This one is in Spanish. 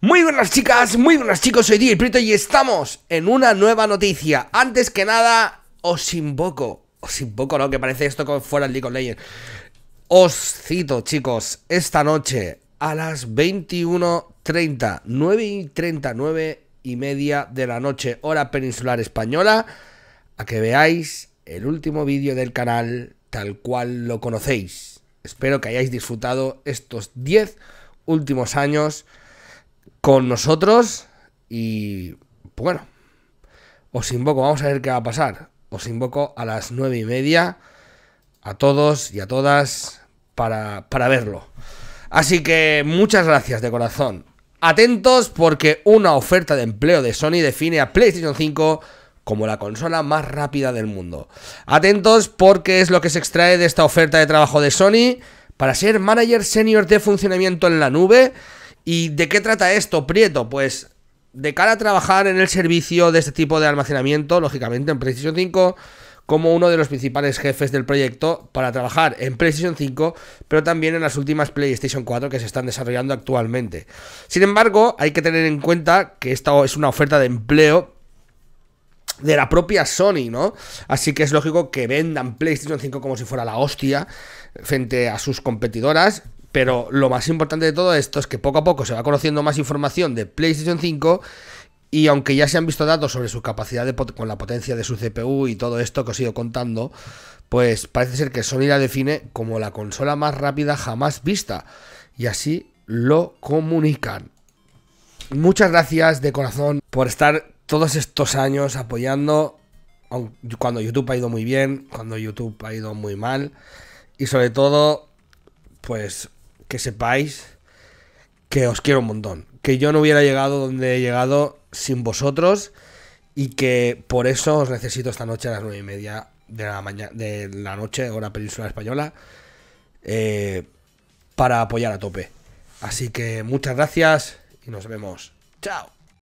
Muy buenas chicas, muy buenas chicos, soy DJ Prieto y estamos en una nueva noticia. Antes que nada, os invoco, os invoco, ¿no? Que parece esto como fuera el League of Legends. Os cito, chicos, esta noche a las 21.30, 9 y y media de la noche, hora peninsular española, a que veáis el último vídeo del canal tal cual lo conocéis. Espero que hayáis disfrutado estos 10 últimos años con nosotros y bueno, os invoco, vamos a ver qué va a pasar. Os invoco a las nueve y media a todos y a todas para, para verlo. Así que muchas gracias de corazón. Atentos porque una oferta de empleo de Sony define a PlayStation 5 como la consola más rápida del mundo. Atentos porque es lo que se extrae de esta oferta de trabajo de Sony para ser manager senior de funcionamiento en la nube ¿Y de qué trata esto, Prieto? Pues de cara a trabajar en el servicio de este tipo de almacenamiento, lógicamente en Precision 5, como uno de los principales jefes del proyecto para trabajar en PlayStation 5, pero también en las últimas PlayStation 4 que se están desarrollando actualmente. Sin embargo, hay que tener en cuenta que esta es una oferta de empleo de la propia Sony, ¿no? Así que es lógico que vendan PlayStation 5 como si fuera la hostia frente a sus competidoras pero lo más importante de todo esto es que poco a poco se va conociendo más información de PlayStation 5 y aunque ya se han visto datos sobre su capacidad con la potencia de su CPU y todo esto que os he ido contando, pues parece ser que Sony la define como la consola más rápida jamás vista. Y así lo comunican. Muchas gracias de corazón por estar todos estos años apoyando cuando YouTube ha ido muy bien, cuando YouTube ha ido muy mal. Y sobre todo, pues que sepáis que os quiero un montón. Que yo no hubiera llegado donde he llegado sin vosotros y que por eso os necesito esta noche a las nueve y media de la mañana, de la noche, hora península española, eh, para apoyar a tope. Así que muchas gracias y nos vemos. Chao.